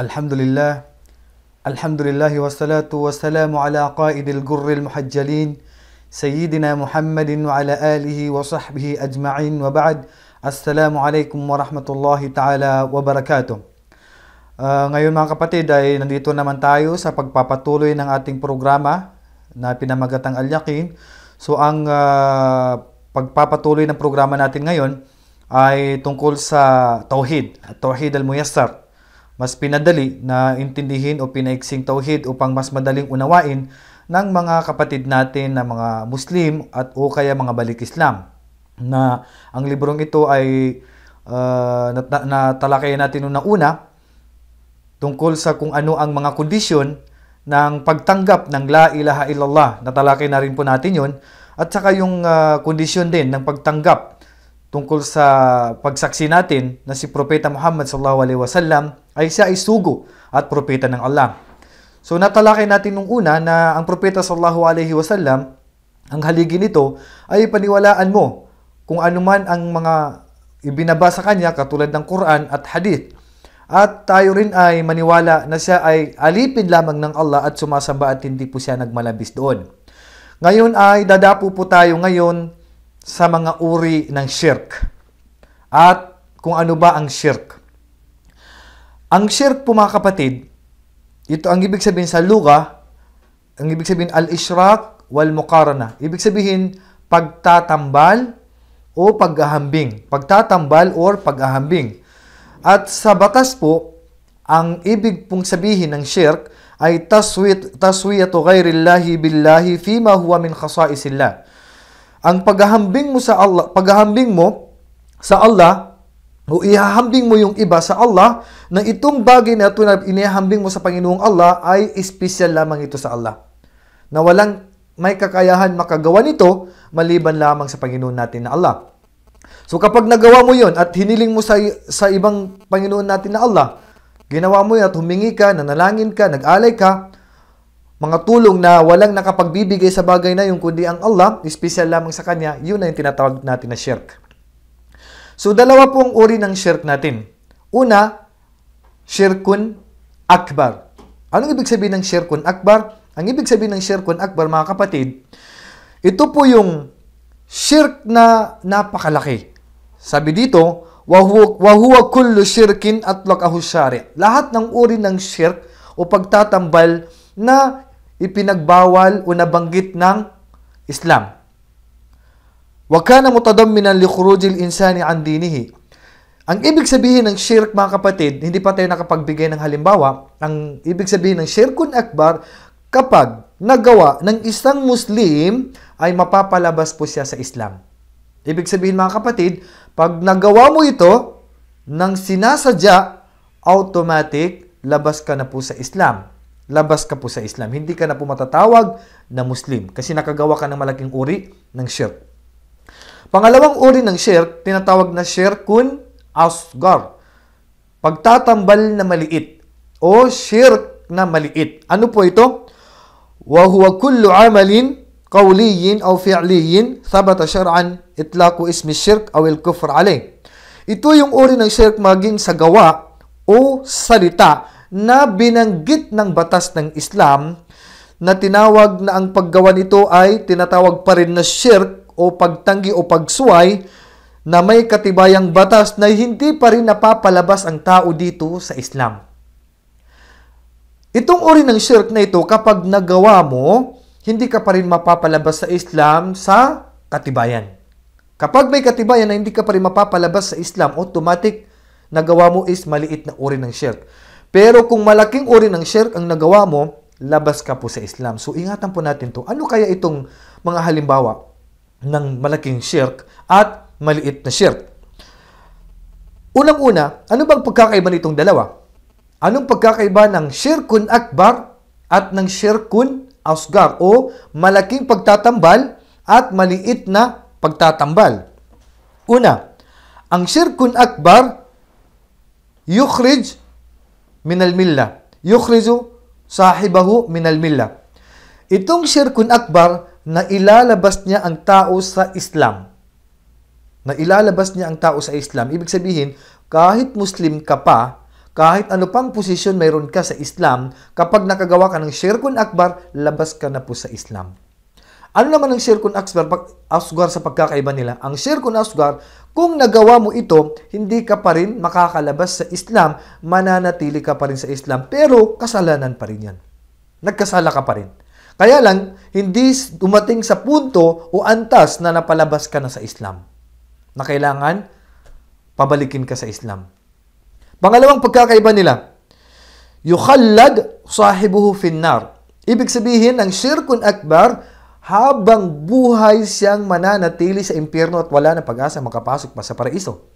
الحمد لله الحمد لله والصلاة والسلام على قائد الجر المحجلين سيدنا محمد وعلى آله وصحبه أجمعين وبعد Assalamu alaikum warahmatullahi ta'ala wabarakatuh. Uh, ah, ngayon mga kapatid ay nandito naman tayo sa pagpapatuloy ng ating programa na pinamagatang Al-Yakin. So ang uh, pagpapatuloy ng programa natin ngayon ay tungkol sa Tauhid, at Tauhid al-Muyassar mas pinadali na intindihin o pinaiksing tauhid upang mas madaling unawain ng mga kapatid natin na mga Muslim at o kaya mga balik Islam na ang librong ito ay uh, ah, natalakay na, na natin noong una tungkol sa kung ano ang mga kondisyon ng pagtanggap ng la ilaha illallah. Natalakay na rin po natin yon at saka yung uh, kondisyon din ng pagtanggap tungkol sa pagsaksi natin na si Propeta Muhammad sallallahu alaihi wasallam ay siya ay sugo at propeta ng Allah. So natalakay natin nung una na ang propeta sallallahu alaihi wasallam ang haligi nito ay paniwalaan mo kung anuman ang mga ibinabasa kanya katulad ng Quran at Hadith. At tayo rin ay maniwala na siya ay alipin lamang ng Allah at sumasamba at hindi po siya nagmalabis doon. Ngayon ay dadapo po tayo ngayon sa mga uri ng shirk at kung ano ba ang shirk. Ang shirk po mga kapatid, ito ang ibig sabihin sa luga, ang ibig sabihin al-ishraq wal-mukarana. Ibig sabihin pagtatambal o paghahambing. Pagtatambal or paghahambing. At sa batas po, ang ibig pong sabihin ng shirk ay taswiyat taswiyatu ghayrillahi billahi fima huwa min khasa'isillah. Ang paghahambing mo sa Allah, paghahambing mo sa Allah o ihahambing mo yung iba sa Allah na itong bagay na ito na inihahambing mo sa Panginoong Allah ay espesyal lamang ito sa Allah. Na walang may kakayahan makagawa nito maliban lamang sa Panginoon natin na Allah. So kapag nagawa mo yon at hiniling mo sa, sa ibang Panginoon natin na Allah, ginawa mo yun at humingi ka, nanalangin ka, nag-alay ka, mga tulong na walang nakapagbibigay sa bagay na yun kundi ang Allah, espesyal lamang sa Kanya, yun na yung tinatawag natin na shirk. So, dalawa pong uri ng shirk natin. Una, shirkun akbar. Anong ibig sabihin ng shirkun akbar? Ang ibig sabihin ng shirkun akbar, mga kapatid, ito po yung shirk na napakalaki. Sabi dito, wa huwa kullu shirkin atlaqahu lakahu Lahat ng uri ng shirk o pagtatambal na ipinagbawal o nabanggit ng Islam. Wa kana mutadamminan li khurujil insani an dinihi. Ang ibig sabihin ng shirk mga kapatid, hindi pa tayo nakapagbigay ng halimbawa, ang ibig sabihin ng shirkun akbar kapag nagawa ng isang Muslim ay mapapalabas po siya sa Islam. Ibig sabihin mga kapatid, pag nagawa mo ito ng sinasadya, automatic labas ka na po sa Islam labas ka po sa Islam. Hindi ka na po matatawag na Muslim kasi nakagawa ka ng malaking uri ng shirk. Pangalawang uri ng shirk, tinatawag na shirkun asgar. Pagtatambal na maliit o shirk na maliit. Ano po ito? Wa huwa kullu amalin qawliyin aw fi'liyin thabata syar'an itlaqu ismi shirk aw al-kufr alayh. Ito yung uri ng shirk maging sa gawa o salita na binanggit ng batas ng Islam na tinawag na ang paggawa nito ay tinatawag pa rin na shirk o pagtanggi o pagsuway na may katibayang batas na hindi pa rin napapalabas ang tao dito sa Islam. Itong uri ng shirk na ito kapag nagawa mo, hindi ka pa rin mapapalabas sa Islam sa katibayan. Kapag may katibayan na hindi ka pa rin mapapalabas sa Islam, automatic nagawa mo is maliit na uri ng shirk. Pero kung malaking uri ng shirk ang nagawa mo, labas ka po sa Islam. So ingatan po natin to. Ano kaya itong mga halimbawa ng malaking shirk at maliit na shirk? Unang-una, ano bang pagkakaiba nitong dalawa? Anong pagkakaiba ng shirkun akbar at ng shirkun asgar o malaking pagtatambal at maliit na pagtatambal? Una, ang shirkun akbar yukhrij minal milla. Yukhrizu sahibahu minal milla. Itong shirkun akbar na ilalabas niya ang tao sa Islam. Na ilalabas niya ang tao sa Islam. Ibig sabihin, kahit Muslim ka pa, kahit ano pang posisyon mayroon ka sa Islam, kapag nakagawa ka ng shirkun akbar, labas ka na po sa Islam. Ano naman ang shirk kun asgar, asgar sa pagkakaiba nila? Ang shirk asgar, kung nagawa mo ito, hindi ka pa rin makakalabas sa Islam, mananatili ka pa rin sa Islam, pero kasalanan pa rin yan. Nagkasala ka pa rin. Kaya lang, hindi dumating sa punto o antas na napalabas ka na sa Islam. Na kailangan, pabalikin ka sa Islam. Pangalawang pagkakaiba nila, yukhallad sahibuhu finnar. Ibig sabihin, ang shirkun akbar, habang buhay siyang mananatili sa impyerno at wala na pag-asa makapasok pa sa paraiso.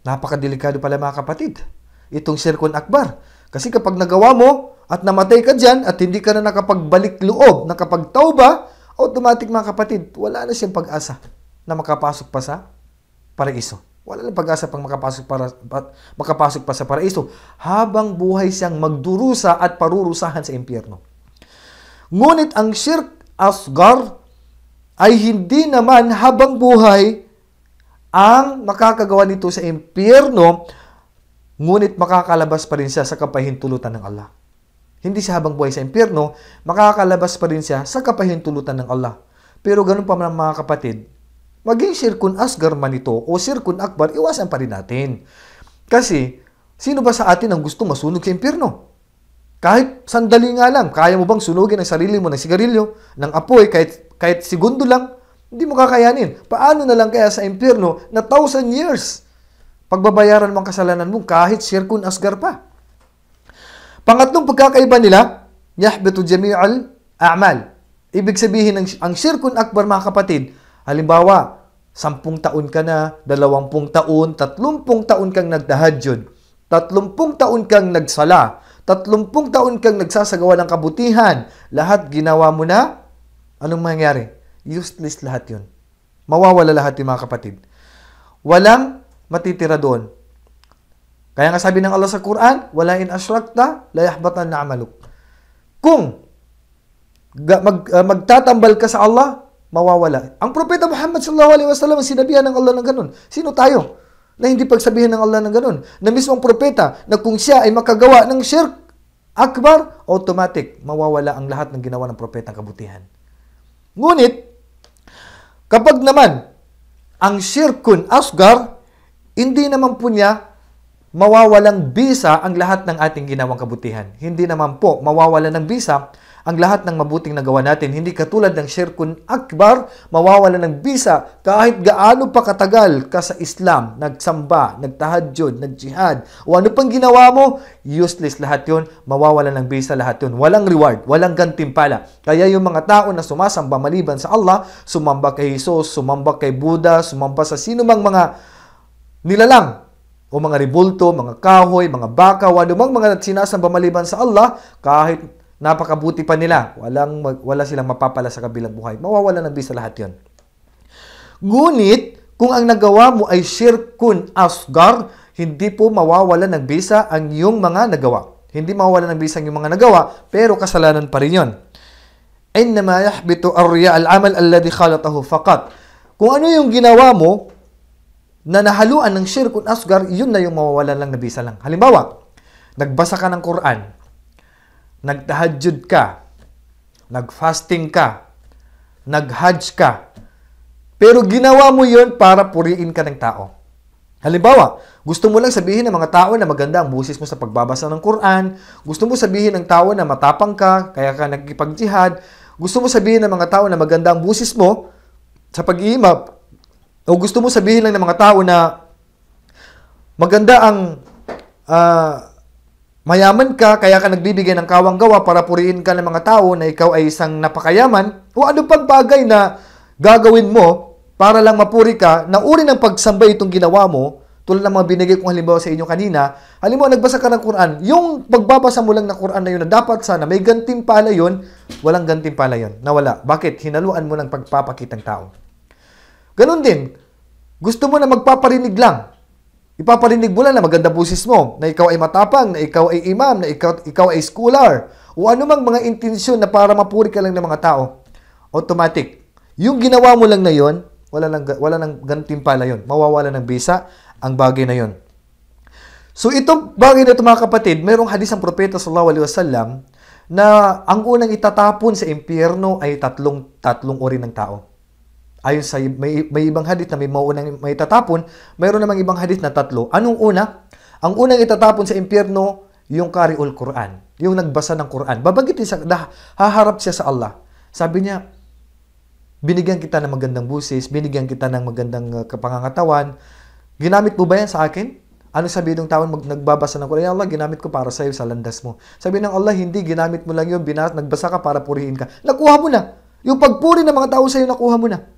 Napakadelikado pala mga kapatid. Itong sirkon akbar. Kasi kapag nagawa mo at namatay ka dyan at hindi ka na nakapagbalik loob, nakapagtauba, automatic mga kapatid, wala na siyang pag-asa na makapasok pa sa paraiso. Wala na pag-asa pang makapasok, para, makapasok pa sa paraiso habang buhay siyang magdurusa at parurusahan sa impyerno. Ngunit ang sirk asgar ay hindi naman habang buhay ang makakagawa nito sa impyerno, ngunit makakalabas pa rin siya sa kapahintulutan ng Allah. Hindi siya habang buhay sa impyerno, makakalabas pa rin siya sa kapahintulutan ng Allah. Pero ganun pa man mga kapatid, maging sirkun asgar man ito o sirkun akbar, iwasan pa rin natin. Kasi, sino ba sa atin ang gusto masunog sa impyerno? Kahit sandali nga lang, kaya mo bang sunugin ang sarili mo ng sigarilyo, ng apoy, kahit, kahit segundo lang, hindi mo kakayanin. Paano na lang kaya sa impyerno na thousand years? Pagbabayaran mo ang kasalanan mo kahit sirkun asgar pa. Pangatlong pagkakaiba nila, yahbitu jami'al a'mal. Ibig sabihin, ng, ang sirkun akbar mga kapatid, halimbawa, sampung taon ka na, dalawampung taon, tatlumpung taon kang nagdahadyon, tatlumpung taon kang nagsala, Tatlumpung taon kang nagsasagawa ng kabutihan, lahat ginawa mo na, anong mangyari? Useless lahat yun. Mawawala lahat yung mga kapatid. Walang matitira doon. Kaya nga sabi ng Allah sa Quran, wala in ashrakta, layahbatan na amaluk. Kung mag, uh, magtatambal ka sa Allah, mawawala. Ang Propeta Muhammad sallallahu alaihi wasallam sinabihan ng Allah ng ganun. Sino tayo? na hindi pagsabihin ng Allah ng ganun. Na mismong propeta na kung siya ay makagawa ng shirk, akbar, automatic, mawawala ang lahat ng ginawa ng propeta ng kabutihan. Ngunit, kapag naman ang shirkun asgar, hindi naman po niya mawawalang bisa ang lahat ng ating ginawang kabutihan. Hindi naman po mawawala ng bisa ang lahat ng mabuting nagawa natin, hindi katulad ng Shirkun Akbar, mawawala ng bisa kahit gaano pa katagal ka sa Islam, nagsamba, nagtahadjud, nagjihad, o ano pang ginawa mo, useless lahat yun, mawawala ng bisa lahat yun. Walang reward, walang gantimpala. Kaya yung mga tao na sumasamba maliban sa Allah, sumamba kay Jesus, sumamba kay Buddha, sumamba sa sino mang mga nilalang, o mga ribulto, mga kahoy, mga baka, o anumang mga sinasamba maliban sa Allah, kahit Napakabuti pa nila. Walang, wala silang mapapala sa kabilang buhay. Mawawala ng visa lahat yon. Ngunit, kung ang nagawa mo ay shirkun asgar, hindi po mawawala ng visa ang iyong mga nagawa. Hindi mawawala ng visa ang iyong mga nagawa, pero kasalanan pa rin yon. Innama yahbitu ar-riya al-amal alladhi khalatahu faqat. Kung ano yung ginawa mo na nahaluan ng shirkun asgar, yun na yung mawawala lang na visa lang. Halimbawa, nagbasa ka ng Quran, nagtahajud ka, nagfasting ka, naghajj ka, pero ginawa mo yon para puriin ka ng tao. Halimbawa, gusto mo lang sabihin ng mga tao na maganda ang busis mo sa pagbabasa ng Quran, gusto mo sabihin ng tao na matapang ka, kaya ka nagkipag-jihad, gusto mo sabihin ng mga tao na maganda ang busis mo sa pag-iimap, o gusto mo sabihin lang ng mga tao na maganda ang uh, Mayaman ka kaya ka nagbibigay ng kawang gawa para puriin ka ng mga tao na ikaw ay isang napakayaman o ano pang bagay na gagawin mo para lang mapuri ka na uri ng pagsamba itong ginawa mo tulad ng mga binigay kong halimbawa sa inyo kanina, halimbawa nagbasa ka ng Quran, yung pagbabasa mo lang ng Quran na yun na dapat sana may gantimpala yun, walang gantimpala yun, nawala. Bakit? Hinaluan mo ng pagpapakitang tao. ganun din, gusto mo na magpaparinig lang, Ipaparinig mo lang na maganda boses mo, na ikaw ay matapang, na ikaw ay imam, na ikaw, ikaw ay scholar, o anumang mga intensyon na para mapuri ka lang ng mga tao. Automatic. Yung ginawa mo lang na yon, wala nang, wala nang gantimpala yon. Mawawala ng bisa ang bagay na yon. So itong bagay na ito mga kapatid, mayroong hadis ng propeta sallallahu alaihi wasallam na ang unang itatapon sa impyerno ay tatlong tatlong uri ng tao. Ayon sa may, may ibang hadith na may maunang may tatapon, mayroon namang ibang hadith na tatlo. Anong una? Ang unang itatapon sa impyerno, yung kariul Quran, yung nagbasa ng Quran. Babagitin sa, dah, haharap siya sa Allah. Sabi niya, binigyan kita ng magandang busis, binigyan kita ng magandang ah, kapangangatawan. Ginamit mo ba yan sa akin? Ano sabi ng tao mag nagbabasa ng Quran? Allah, ginamit ko para sa iyo sa landas mo. Sabi ng Allah, hindi, ginamit mo lang yun, binas, nagbasa ka para purihin ka. Nakuha mo na. Yung pagpuri ng mga tao sa iyo, nakuha mo na.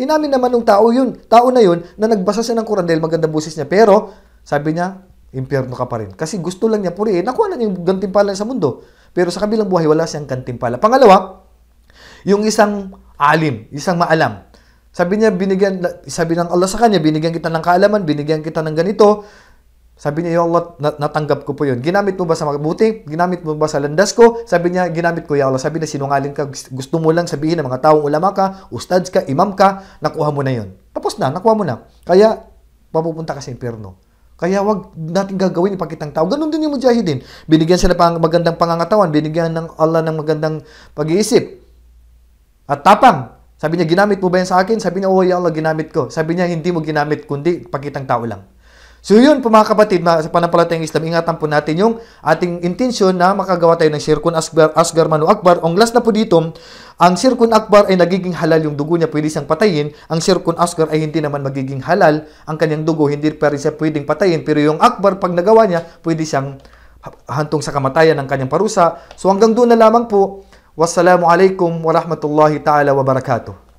Inamin naman ng tao yun, tao na yun, na nagbasa siya ng Quran dahil maganda boses niya. Pero, sabi niya, impyerno ka pa rin. Kasi gusto lang niya purihin. Nakuha na niya yung gantimpala sa mundo. Pero sa kabilang buhay, wala siyang gantimpala. Pangalawa, yung isang alim, isang maalam. Sabi niya, binigyan, sabi ng Allah sa kanya, binigyan kita ng kaalaman, binigyan kita ng ganito, sabi niya, Ya Allah, natanggap ko po yun. Ginamit mo ba sa mabuti? Ginamit mo ba sa landas ko? Sabi niya, ginamit ko, Ya Allah. Sabi niya, sinungaling ka. Gusto mo lang sabihin ng mga taong ulama ka, ustads ka, imam ka, nakuha mo na yun. Tapos na, nakuha mo na. Kaya, mapupunta ka sa impyerno. Kaya wag natin gagawin ipakitang tao. Ganun din yung mujahidin. Binigyan sila pang magandang pangangatawan, binigyan ng Allah ng magandang pag-iisip. At tapang. Sabi niya, ginamit mo ba yan sa akin? Sabi niya, oh ya Allah, ginamit ko. Sabi niya, hindi mo ginamit, kundi pakitang tao lang. So yun po mga kapatid, sa panampalatayang Islam, ingatan po natin yung ating intensyon na makagawa tayo ng Sirkun Asgar, Asgar Manu Akbar. Ang last na po dito, ang Sirkun Akbar ay nagiging halal yung dugo niya, pwede siyang patayin. Ang Sirkun Asgar ay hindi naman magiging halal. Ang kanyang dugo, hindi pa rin siya pwedeng patayin. Pero yung Akbar, pag nagawa niya, pwede siyang hantong sa kamatayan ng kanyang parusa. So hanggang doon na lamang po. Wassalamu alaikum warahmatullahi ta'ala wabarakatuh.